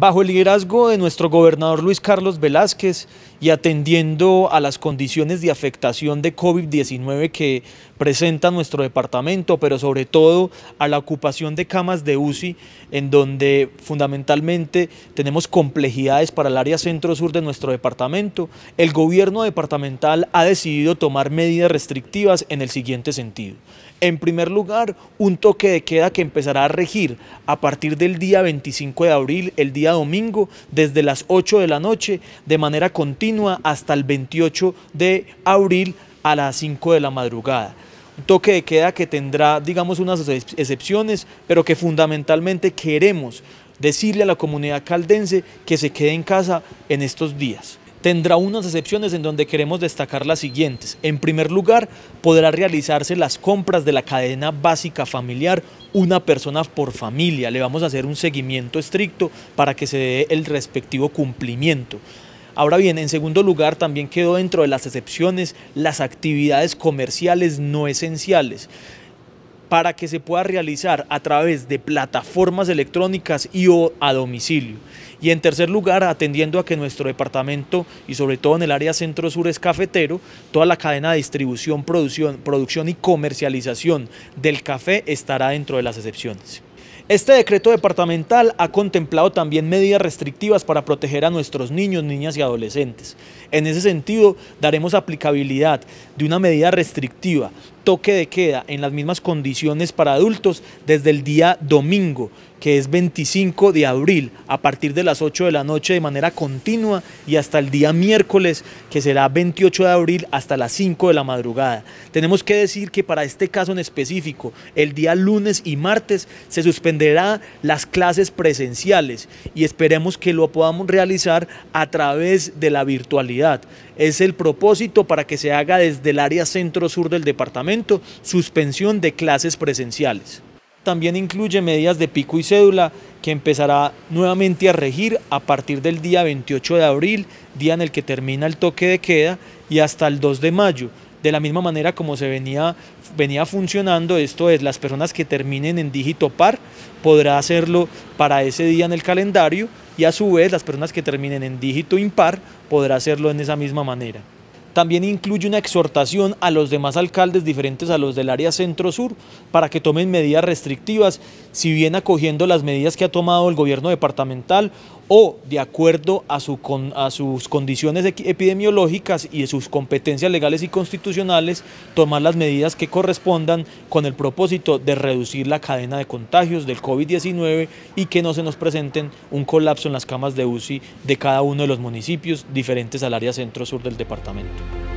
Bajo el liderazgo de nuestro gobernador Luis Carlos Velázquez y atendiendo a las condiciones de afectación de COVID-19 que presenta nuestro departamento, pero sobre todo a la ocupación de camas de UCI, en donde fundamentalmente tenemos complejidades para el área centro-sur de nuestro departamento, el gobierno departamental ha decidido tomar medidas restrictivas en el siguiente sentido. En primer lugar, un toque de queda que empezará a regir a partir del día 25 de abril, el día domingo desde las 8 de la noche de manera continua hasta el 28 de abril a las 5 de la madrugada. Un toque de queda que tendrá, digamos, unas excepciones, pero que fundamentalmente queremos decirle a la comunidad caldense que se quede en casa en estos días tendrá unas excepciones en donde queremos destacar las siguientes. En primer lugar, podrá realizarse las compras de la cadena básica familiar una persona por familia. Le vamos a hacer un seguimiento estricto para que se dé el respectivo cumplimiento. Ahora bien, en segundo lugar, también quedó dentro de las excepciones las actividades comerciales no esenciales para que se pueda realizar a través de plataformas electrónicas y o a domicilio. Y en tercer lugar, atendiendo a que nuestro departamento y sobre todo en el área centro-sur es cafetero, toda la cadena de distribución, producción, producción y comercialización del café estará dentro de las excepciones. Este decreto departamental ha contemplado también medidas restrictivas para proteger a nuestros niños, niñas y adolescentes. En ese sentido, daremos aplicabilidad de una medida restrictiva toque de queda en las mismas condiciones para adultos desde el día domingo, que es 25 de abril, a partir de las 8 de la noche de manera continua y hasta el día miércoles, que será 28 de abril hasta las 5 de la madrugada. Tenemos que decir que para este caso en específico, el día lunes y martes se suspenderá las clases presenciales y esperemos que lo podamos realizar a través de la virtualidad. Es el propósito para que se haga desde el área centro-sur del departamento suspensión de clases presenciales. También incluye medidas de pico y cédula que empezará nuevamente a regir a partir del día 28 de abril, día en el que termina el toque de queda, y hasta el 2 de mayo, de la misma manera como se venía, venía funcionando, esto es, las personas que terminen en dígito par podrá hacerlo para ese día en el calendario y a su vez las personas que terminen en dígito impar podrá hacerlo en esa misma manera también incluye una exhortación a los demás alcaldes diferentes a los del área centro-sur para que tomen medidas restrictivas si bien acogiendo las medidas que ha tomado el gobierno departamental o de acuerdo a, sus condiciones epidemiológicas y sus competencias legales y constitucionales, tomar las medidas que correspondan con el propósito de reducir la cadena de contagios del COVID-19 y que no se nos presenten un colapso en las camas de UCI de cada uno de los municipios diferentes al área centro-sur del departamento.